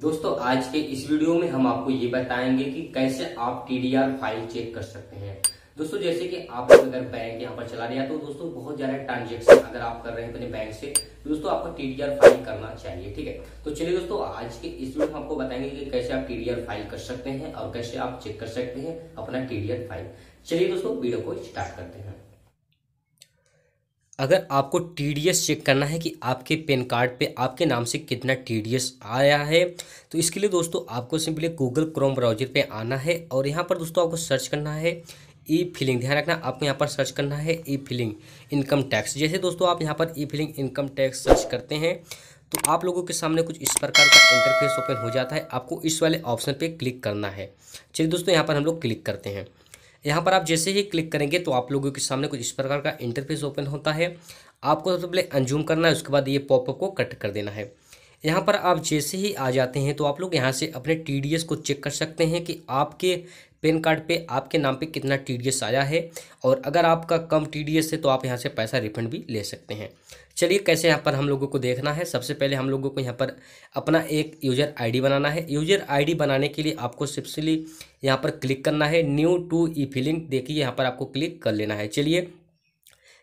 दोस्तों आज के इस वीडियो में हम आपको ये बताएंगे कि कैसे आप टीडीआर फाइल चेक कर सकते हैं दोस्तों जैसे कि आप अगर बैंक यहाँ पर चला रहे हैं तो दोस्तों बहुत ज्यादा ट्रांजेक्शन अगर आप कर रहे हैं अपने बैंक से तो दोस्तों आपको टीडीआर फाइल करना चाहिए ठीक है तो चलिए दोस्तों आज के इस वीडियो में आपको बताएंगे कि कैसे आप टीडीआर फाइल कर सकते हैं और कैसे आप चेक कर सकते हैं अपना टीडीआर फाइल चलिए दोस्तों वीडियो को स्टार्ट करते हैं अगर आपको टी चेक करना है कि आपके पेन कार्ड पे आपके नाम से कितना टी आया है तो इसके लिए दोस्तों आपको सिंपली गूगल क्रोम ब्राउजर पे आना है और यहाँ पर दोस्तों आपको सर्च करना है ई फिलिंग ध्यान रखना आपको यहाँ पर सर्च करना है ई फिलिंग इनकम टैक्स जैसे दोस्तों आप यहाँ पर e filing income tax search करते हैं तो आप लोगों के सामने कुछ इस प्रकार का इंटरफेस ओपन हो जाता है आपको इस वाले ऑप्शन पर क्लिक करना है चलिए दोस्तों यहाँ पर हम लोग क्लिक करते हैं यहाँ पर आप जैसे ही क्लिक करेंगे तो आप लोगों के सामने कुछ इस प्रकार का इंटरफेस ओपन होता है आपको सबसे पहले अनजूम करना है उसके बाद ये पॉपअप को कट कर देना है यहाँ पर आप जैसे ही आ जाते हैं तो आप लोग यहाँ से अपने टी को चेक कर सकते हैं कि आपके पेन कार्ड पे आपके नाम पे कितना टी आया है और अगर आपका कम टीडीएस है तो आप यहाँ से पैसा रिफंड भी ले सकते हैं चलिए कैसे यहाँ पर हम लोगों को देखना है सबसे पहले हम लोगों को यहाँ पर अपना एक यूज़र आईडी बनाना है यूज़र आईडी बनाने के लिए आपको सिर्फली यहाँ पर क्लिक करना है न्यू टू ई फिलिंग देखिए यहाँ पर आपको क्लिक कर लेना है चलिए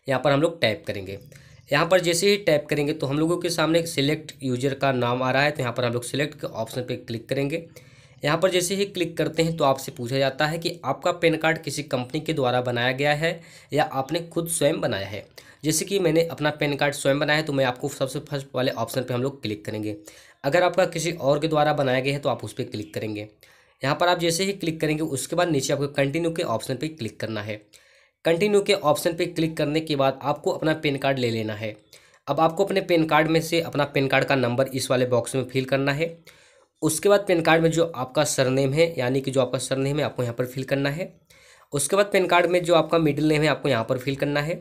यहाँ पर हम लोग टाइप करेंगे यहाँ पर जैसे ही टाइप करेंगे तो हम लोगों के सामने सिलेक्ट यूजर का नाम आ रहा है तो यहाँ पर हम लोग सिलेक्ट के ऑप्शन पे क्लिक करेंगे यहाँ पर जैसे ही क्लिक करते हैं तो आपसे पूछा जाता है कि आपका पैन कार्ड किसी कंपनी के द्वारा बनाया गया है या आपने खुद स्वयं बनाया है जैसे कि मैंने अपना पैन कार्ड स्वयं बनाया है तो मैं आपको सबसे फर्स्ट वाले ऑप्शन पर हम लोग क्लिक करेंगे अगर आपका किसी और के द्वारा बनाया गया है तो आप उस पर क्लिक करेंगे यहाँ पर आप जैसे ही क्लिक करेंगे उसके बाद नीचे आपको कंटिन्यू के ऑप्शन पर क्लिक करना है कंटिन्यू के ऑप्शन पर क्लिक करने के बाद आपको अपना पैन कार्ड ले लेना है अब आपको अपने पैन कार्ड में से अपना पैन कार्ड का नंबर इस वाले बॉक्स में फिल करना है उसके बाद पेन कार्ड में जो आपका सरनेम है यानी कि जो आपका सरनेम है आपको यहाँ पर फिल करना है उसके बाद पेन कार्ड में जो आपका मिडिल नेम है आपको यहाँ पर फिल करना है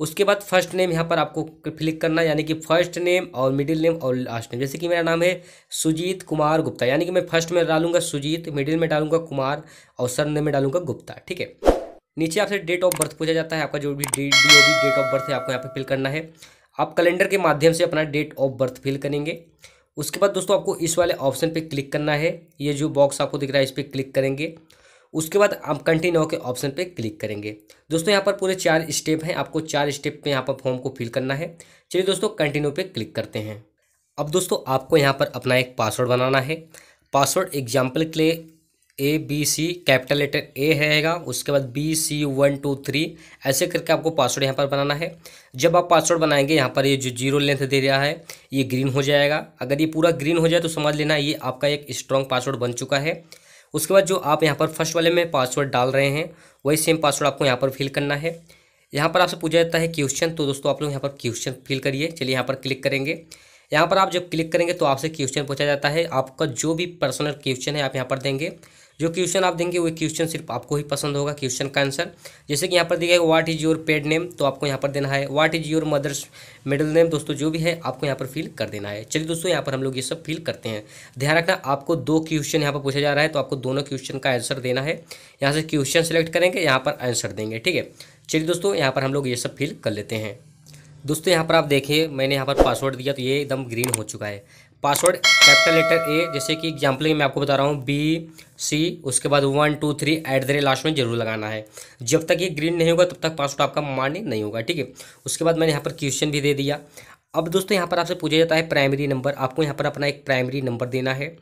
उसके बाद फर्स्ट नेम यहाँ पर आपको फिलिक करना यानी कि फर्स्ट नेम और मिडिल नेम और लास्ट नेम जैसे कि मेरा नाम है सुजीत कुमार गुप्ता यानी कि मैं फर्स्ट में डालूंगा सुजीत मिडिल में डालूंगा कुमार और सर में डालूंगा गुप्ता ठीक है नीचे आपसे डेट ऑफ बर्थ पूछा जाता है आपका जो भी D D date of birth है आपको यहाँ पर फिल करना है आप कैलेंडर के माध्यम से अपना डेट ऑफ बर्थ फिल करेंगे उसके बाद दोस्तों आपको इस वाले ऑप्शन पे क्लिक करना है ये जो बॉक्स आपको दिख रहा है इस पर क्लिक करेंगे उसके बाद आप कंटिन्यू के ऑप्शन पे क्लिक करेंगे दोस्तों यहाँ पर पूरे चार स्टेप हैं आपको चार स्टेप पे यहाँ पर फॉर्म को फिल करना है चलिए दोस्तों कंटिन्यू पे क्लिक करते हैं अब दोस्तों आपको यहाँ पर अपना एक पासवर्ड बनाना है पासवर्ड एग्जाम्पल के लिए A B C capital letter A रहेगा उसके बाद B C one two three ऐसे करके आपको पासवर्ड यहाँ पर बनाना है जब आप पासवर्ड बनाएंगे यहाँ पर ये जो जीरो लेंथ दे रहा है ये ग्रीन हो जाएगा अगर ये पूरा ग्रीन हो जाए तो समझ लेना ये आपका एक स्ट्रॉन्ग पासवर्ड बन चुका है उसके बाद जो आप यहाँ पर फर्स्ट वाले में पासवर्ड डाल रहे हैं वही सेम पासवर्ड आपको यहाँ पर फिल करना है यहाँ पर आपसे पूछा जाता है क्वेश्चन तो दोस्तों आप लोग यहाँ पर क्वेश्चन फिल करिए चलिए यहाँ पर क्लिक करेंगे यहाँ पर आप जब क्लिक करेंगे तो आपसे क्वेश्चन पूछा जाता है आपका जो भी पर्सनल क्वेश्चन है आप यहाँ पर देंगे जो क्वेश्चन आप देंगे वही क्वेश्चन सिर्फ आपको ही पसंद होगा क्वेश्चन का आंसर जैसे कि यहाँ पर दिया what is your pet name तो आपको यहाँ पर देना है what is your mother's middle name दोस्तों जो भी है आपको यहाँ पर फिल कर देना है चलिए दोस्तों यहाँ पर हम लोग ये सब फिल करते हैं ध्यान रखना आपको दो क्वेश्चन यहाँ पर पूछा जा रहा है तो आपको दोनों क्वेश्चन का आंसर देना है यहाँ से क्वेश्चन सेलेक्ट करेंगे यहाँ पर आंसर देंगे ठीक है चलिए दोस्तों यहाँ पर हम लोग ये सब फिल कर लेते हैं दोस्तों यहाँ पर आप देखिए मैंने यहाँ पर पासवर्ड दिया तो ये एकदम ग्रीन हो चुका है पासवर्ड कैपिटल लेटर ए जैसे कि एग्जाम्पल मैं आपको बता रहा हूँ बी सी उसके बाद one two three at the rate लास्ट में जरूर लगाना है जब तक ये ग्रीन नहीं होगा तब तक पासवर्ड आपका मान्य नहीं होगा ठीक है उसके बाद मैंने यहाँ पर क्वेश्चन भी दे दिया अब दोस्तों यहाँ पर आपसे पूछा जाता है प्राइमरी नंबर आपको यहाँ पर अपना एक प्राइमरी नंबर देना है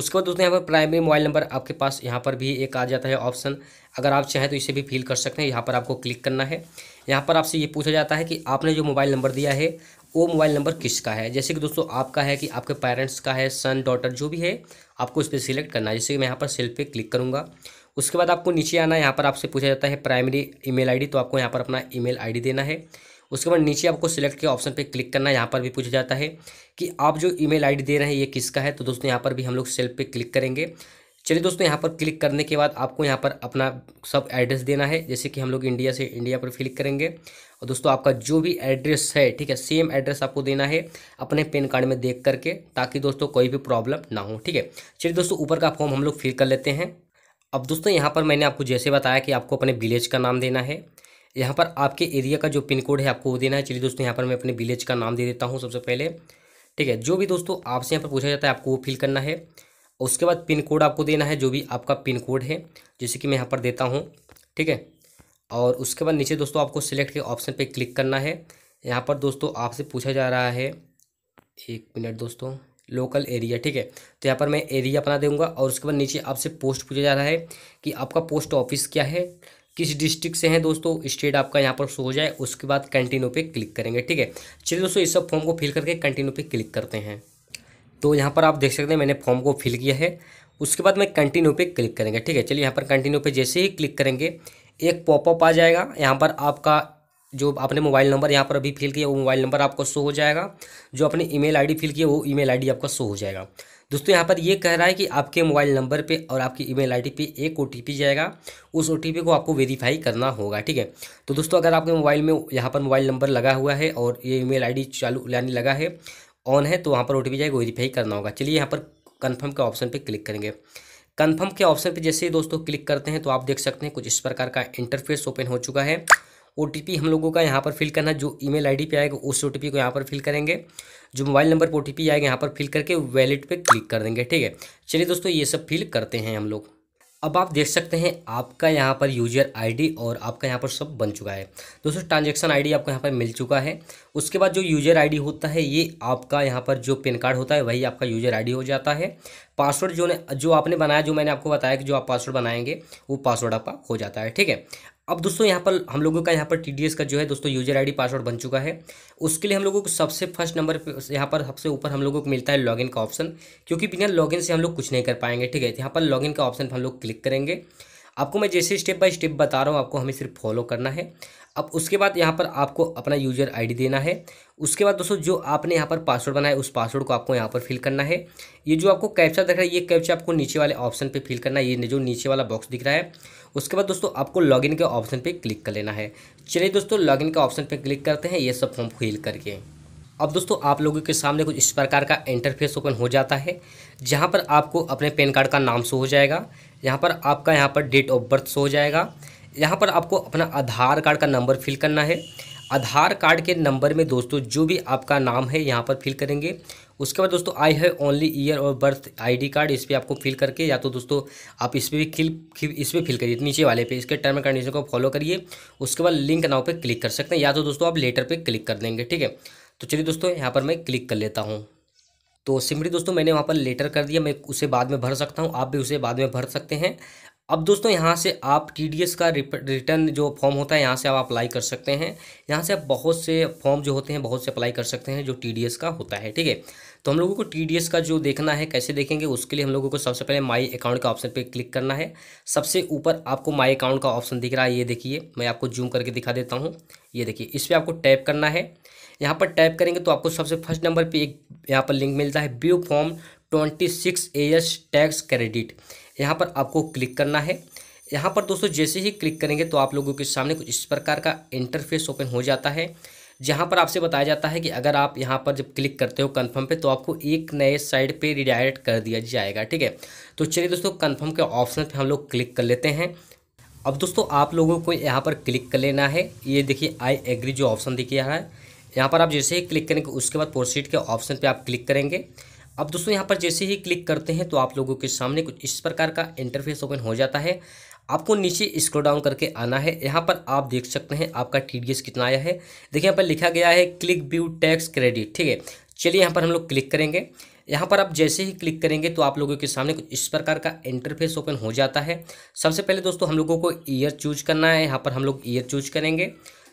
उसके बाद दोस्तों यहाँ पर प्राइमरी मोबाइल नंबर आपके पास यहाँ पर भी एक आ जाता है ऑप्शन अगर आप चाहें तो इसे भी फिल कर सकते हैं यहाँ पर आपको क्लिक करना है यहाँ पर आपसे ये पूछा जाता है कि आपने जो मोबाइल नंबर दिया है वो मोबाइल नंबर किसका है जैसे कि दोस्तों आपका है कि आपके पेरेंट्स का है सन डॉटर जो भी है आपको इस पर सिलेक्ट करना है जैसे कि मैं यहाँ पर सेल्फ पे क्लिक करूँगा उसके बाद आपको नीचे आना है यहाँ पर आपसे पूछा जाता है प्राइमरी ईमेल आईडी तो आपको यहाँ पर अपना ईमेल आईडी देना है उसके बाद नीचे आपको सिलेक्ट के ऑप्शन पर क्लिक करना है यहाँ पर भी पूछा जाता है कि आप जो ई मेल दे रहे हैं ये किसका है तो दोस्तों यहाँ पर भी हम लोग सेल्फ पे क्लिक करेंगे चलिए दोस्तों यहाँ पर क्लिक करने के बाद आपको यहाँ पर अपना सब एड्रेस देना है जैसे कि हम लोग इंडिया से इंडिया पर क्लिक करेंगे और दोस्तों आपका जो भी एड्रेस है ठीक है सेम एड्रेस आपको देना है अपने पेन कार्ड में देख करके ताकि दोस्तों कोई भी प्रॉब्लम ना हो ठीक है चलिए दोस्तों ऊपर का फॉर्म हम लोग फिल कर लेते हैं अब दोस्तों यहाँ पर मैंने आपको जैसे बताया कि आपको अपने विलेज का नाम देना है यहाँ पर आपके एरिया का जो पिन कोड है आपको वो देना है चलिए दोस्तों यहाँ पर मैं अपने विलेज का नाम दे देता हूँ सबसे पहले ठीक है जो भी दोस्तों आपसे यहाँ पर पूछा जाता है आपको वो फिल करना है उसके बाद पिन कोड आपको देना है जो भी आपका पिन कोड है जैसे कि मैं यहाँ पर देता हूँ ठीक है और उसके बाद नीचे दोस्तों आपको सिलेक्ट के ऑप्शन पे क्लिक करना है यहाँ पर दोस्तों आपसे पूछा जा रहा है एक मिनट दोस्तों लोकल एरिया ठीक है तो यहाँ पर मैं एरिया अपना दूंगा और उसके बाद नीचे आपसे पोस्ट पूछा जा रहा है कि आपका पोस्ट ऑफिस क्या है किस डिस्ट्रिक्ट से हैं दोस्तों स्टेट आपका यहाँ पर शो हो जाए उसके बाद कंटिन्यू पे क्लिक करेंगे ठीक है चलिए दोस्तों इस सब फॉर्म को फिल करके कंटिन्यू पे क्लिक करते हैं तो यहाँ पर आप देख सकते हैं मैंने फॉर्म को फिल किया है उसके बाद मैं कंटिन्यू पे क्लिक करेंगे ठीक है चलिए यहाँ पर कंटिन्यू पे जैसे ही क्लिक करेंगे एक पॉपअप आ जाएगा यहाँ पर आपका जो आपने मोबाइल नंबर यहाँ पर अभी फिल किया वो मोबाइल नंबर आपको शो हो जाएगा जो आपने ईमेल आईडी फिल किया वो ईमेल आईडी आपका शो हो जाएगा दोस्तों यहाँ पर ये कह रहा है कि आपके मोबाइल नंबर पे और आपकी ईमेल आईडी पे एक ओ जाएगा उस ओ को आपको वेरीफाई करना होगा ठीक है तो दोस्तों अगर आपके मोबाइल में यहाँ पर मोबाइल नंबर लगा हुआ है और ये ईमेल आईडी चालू यानी लगा है ऑन है तो वहाँ पर ओ टी जाएगा वेरीफाई करना होगा चलिए यहाँ पर कन्फर्म के ऑप्शन पर क्लिक करेंगे कन्फर्म के ऑप्शन पर जैसे ही दोस्तों क्लिक करते हैं तो आप देख सकते हैं कुछ इस प्रकार का इंटरफेस ओपन हो चुका है ओ हम लोगों का यहाँ पर फिल करना जो ईमेल आईडी पे आएगा उस ओ को यहाँ पर फिल करेंगे जो मोबाइल नंबर पर ओ आएगा यहाँ पर फिल करके वैलेट पे क्लिक कर देंगे ठीक है चलिए दोस्तों ये सब फिल करते हैं हम लोग अब आप देख सकते हैं आपका यहाँ पर यूजर आईडी और आपका यहाँ पर सब बन चुका है दोस्तों ट्रांजैक्शन आईडी आपको यहाँ पर मिल चुका है उसके बाद जो यूजर आईडी होता है ये आपका यहाँ पर जो पेन कार्ड होता है वही आपका यूजर आईडी हो जाता है पासवर्ड जो ने जो आपने बनाया जो मैंने आपको बताया कि जो आप पासवर्ड बनाएंगे वो पासवर्ड आपका हो जाता है ठीक है अब दोस्तों यहाँ पर हम लोगों का यहाँ पर टी का जो है दोस्तों यूजर आईडी पासवर्ड बन चुका है उसके लिए हम लोगों को सबसे फर्स्ट नंबर पर यहाँ पर सबसे ऊपर हम लोगों को मिलता है लॉगिन का ऑप्शन क्योंकि बिना लॉगिन से हम लोग कुछ नहीं कर पाएंगे ठीक है यहाँ पर लॉगिन का ऑप्शन हम लोग क्लिक करेंगे आपको मैं जैसे स्टेप बाय स्टेप बता रहा हूँ आपको हमें सिर्फ फॉलो करना है अब उसके बाद यहाँ पर आपको अपना यूजर आईडी देना है उसके बाद दोस्तों जो आपने यहाँ पर पासवर्ड बनाया उस पासवर्ड को आपको यहाँ पर फिल करना है ये जो आपको कैप्चा दिख रहा है ये कैप्चा आपको नीचे वाले ऑप्शन पे फिल करना है ये जो नीचे वाला बॉक्स दिख रहा है उसके बाद दोस्तों आपको लॉगिन के ऑप्शन पर क्लिक कर लेना है चलिए दोस्तों लॉगिन के ऑप्शन पर क्लिक करते हैं ये सब फॉर्म फिल करके अब दोस्तों आप लोगों के सामने कुछ इस प्रकार का इंटरफेस ओपन हो जाता है जहाँ पर आपको अपने पैन कार्ड का नाम शो हो जाएगा यहाँ पर आपका यहाँ पर डेट ऑफ बर्थ शो हो जाएगा यहाँ पर आपको अपना आधार कार्ड का नंबर फिल करना है आधार कार्ड के नंबर में दोस्तों जो भी आपका नाम है यहाँ पर फिल करेंगे उसके बाद दोस्तों आई है ओनली ईयर और बर्थ आईडी कार्ड इस पर आपको फिल करके या तो दोस्तों आप इस पर भी फिल इस पर फिल करिए नीचे वाले पे इसके टर्म एंड कंडीशन को फॉलो करिए उसके बाद लिंक नाव पे क्लिक कर सकते हैं या तो दोस्तों आप लेटर पे क्लिक कर देंगे ठीक है तो चलिए दोस्तों यहाँ पर मैं क्लिक कर लेता हूँ तो सिमरी दोस्तों मैंने वहाँ पर लेटर कर दिया मैं उसे बाद में भर सकता हूँ आप भी उसे बाद में भर सकते हैं अब दोस्तों यहाँ से आप टी का रिटर्न जो फॉर्म होता है यहाँ से आप अप्लाई कर सकते हैं यहाँ से आप बहुत से फॉर्म जो होते हैं बहुत से अप्लाई कर सकते हैं जो टी का होता है ठीक है तो हम लोगों को टी का जो देखना है कैसे देखेंगे उसके लिए हम लोगों को सबसे पहले माई अकाउंट का ऑप्शन पे क्लिक करना है सबसे ऊपर आपको माई अकाउंट का ऑप्शन दिख रहा है ये देखिए मैं आपको जूम करके दिखा देता हूँ ये देखिए इस पर आपको टैप करना है यहाँ पर टैप करेंगे तो आपको सबसे फर्स्ट नंबर पर एक यहाँ पर लिंक मिलता है view form twenty six AS tax credit यहाँ पर आपको क्लिक करना है यहाँ पर दोस्तों जैसे ही क्लिक करेंगे तो आप लोगों के सामने कुछ इस प्रकार का इंटरफेस ओपन हो जाता है जहाँ पर आपसे बताया जाता है कि अगर आप यहाँ पर जब क्लिक करते हो कन्फर्म पे तो आपको एक नए साइड पे रिडायरेक्ट कर दिया जाएगा ठीक है तो चलिए दोस्तों कन्फर्म के ऑप्शन पे हम लोग क्लिक कर लेते हैं अब दोस्तों आप लोगों को यहाँ पर क्लिक कर लेना है ये देखिए आई एग्री जो ऑप्शन दिखा है यहाँ पर आप जैसे ही क्लिक करेंगे उसके बाद प्रोसीड के ऑप्शन पर आप क्लिक करेंगे अब दोस्तों यहाँ पर जैसे ही क्लिक करते हैं तो आप लोगों के सामने कुछ इस प्रकार का इंटरफेस ओपन हो जाता है आपको नीचे स्क्रो डाउन करके आना है यहाँ पर आप देख सकते हैं आपका टी कितना आया है देखिए यहाँ पर लिखा गया है क्लिक व्यू टैक्स क्रेडिट ठीक है चलिए यहाँ पर हम लोग क्लिक करेंगे यहाँ पर आप जैसे ही क्लिक करेंगे तो आप लोगों के सामने कुछ इस प्रकार का इंटरफेस ओपन हो जाता है सबसे पहले दोस्तों हम लोगों को ईयर चूज करना है यहाँ पर हम लोग ईयर चूज करेंगे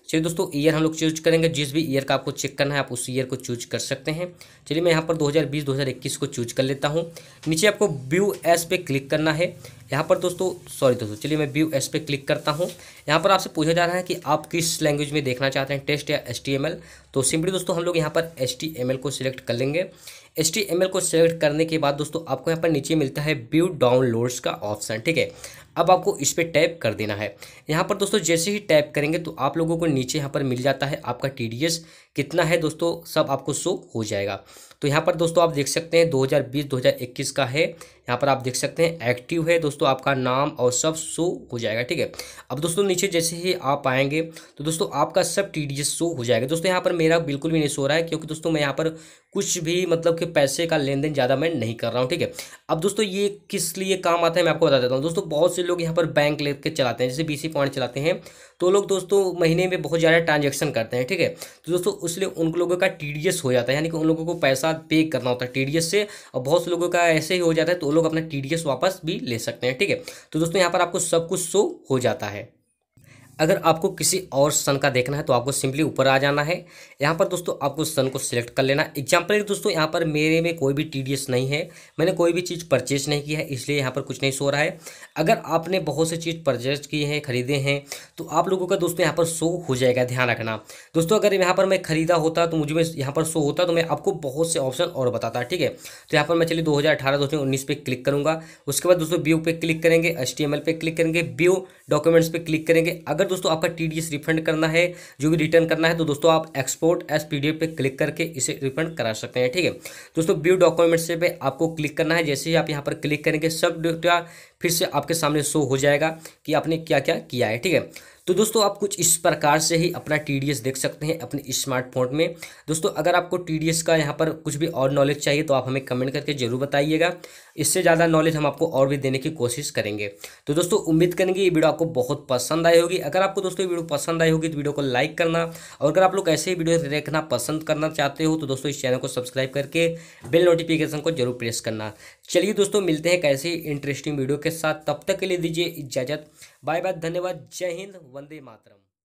चलिए दोस्तों ईयर हम लोग चूज करेंगे जिस भी ईयर का आपको चेक करना है आप उस ईयर को चूज कर सकते हैं चलिए मैं यहाँ पर 2020-2021 को चूज कर लेता हूँ नीचे आपको व्यू एस पे क्लिक करना है यहाँ पर दोस्तों सॉरी दोस्तों चलिए मैं व्यू एस पे क्लिक करता हूँ यहाँ पर आपसे पूछा जा रहा है कि आप किस लैंग्वेज में देखना चाहते हैं टेस्ट या एस तो सिंपली दोस्तों हम लोग यहाँ पर एस को सिलेक्ट कर लेंगे एस को सिलेक्ट करने के बाद दोस्तों आपको यहाँ पर नीचे मिलता है व्यू डाउनलोड्स का ऑप्शन ठीक है अब आपको इस पर टैप कर देना है यहाँ पर दोस्तों जैसे ही टैप करेंगे तो आप लोगों को नीचे यहाँ पर मिल जाता है आपका टी कितना है दोस्तों सब आपको शो हो जाएगा तो यहाँ पर दोस्तों आप देख सकते हैं 2020-2021 का है यहाँ पर आप देख सकते हैं एक्टिव है दोस्तों आपका नाम और सब शो हो जाएगा ठीक है अब दोस्तों नीचे जैसे ही आप आएंगे तो दोस्तों आपका सब टी डी शो हो जाएगा दोस्तों यहाँ पर मेरा बिल्कुल भी नहीं सो रहा है क्योंकि दोस्तों मैं यहाँ पर कुछ भी मतलब कि पैसे का लेन देन ज़्यादा मैं नहीं कर रहा हूँ ठीक है अब दोस्तों ये किस लिए काम आता है मैं आपको बता देता हूँ दोस्तों बहुत से लोग यहाँ पर बैंक ले चलाते हैं जैसे बी पॉइंट चलाते हैं तो लोग दोस्तों महीने में बहुत ज़्यादा ट्रांजेक्शन करते हैं ठीक है तो दोस्तों उसलिए उन लोगों का टी हो जाता है यानी कि उन लोगों को पैसा पे करना होता है टी से और बहुत से लोगों का ऐसे ही हो जाता है तो लोग अपना टी वापस भी ले सकते हैं ठीक है तो दोस्तों यहाँ पर आपको सब कुछ शो हो जाता है अगर आपको किसी और सन का देखना है तो आपको सिंपली ऊपर आ जाना है यहाँ पर दोस्तों आपको सन को सिलेक्ट कर लेना एग्जाम्पल दोस्तों यहाँ पर मेरे में कोई भी टी नहीं है मैंने कोई भी चीज़ परचेज नहीं की है इसलिए यहाँ पर कुछ नहीं सो रहा है अगर आपने बहुत सी चीज़ परचेज की हैं खरीदे हैं तो आप लोगों का दोस्तों यहाँ पर शो हो जाएगा ध्यान रखना दोस्तों अगर यहाँ पर मैं खरीदा होता तो मुझे यहाँ पर शो होता तो मैं आपको बहुत से ऑप्शन और बताता ठीक है तो यहाँ पर मैं चलिए दो हज़ार दोस्तों उन्नीस पे क्लिक करूँगा उसके बाद दोस्तों बी पे क्लिक करेंगे एच पे क्लिक करेंगे बी डॉक्यूमेंट्स पर क्लिक करेंगे अगर दोस्तों आपका टी रिफंड करना है जो भी रिटर्न करना है तो दोस्तों आप एक्सपोर्ट एस पी पे क्लिक करके इसे रिफंड करा सकते हैं ठीक है दोस्तों व्यू से पे आपको क्लिक करना है जैसे ही आप यहाँ पर क्लिक करेंगे सब डेटा फिर से आपके सामने शो हो जाएगा कि आपने क्या क्या किया है ठीक है तो दोस्तों आप कुछ इस प्रकार से ही अपना टी देख सकते हैं अपने स्मार्टफोन में दोस्तों अगर आपको टी का यहाँ पर कुछ भी और नॉलेज चाहिए तो आप हमें कमेंट करके ज़रूर बताइएगा इससे ज़्यादा नॉलेज हम आपको और भी देने की कोशिश करेंगे तो दोस्तों उम्मीद करेंगे ये वीडियो आपको बहुत पसंद आई होगी अगर आपको दोस्तों ये वीडियो पसंद आई होगी तो वीडियो को लाइक करना और अगर आप लोग ऐसे ही वीडियो देखना पसंद करना चाहते हो तो दोस्तों इस चैनल को सब्सक्राइब करके बिल नोटिफिकेशन को जरूर प्रेस करना चलिए दोस्तों मिलते हैं कैसे इंटरेस्टिंग वीडियो के साथ तब तक के लिए दीजिए इजाज़त बाय बाय धन्यवाद जय हिंद वंदे मातरम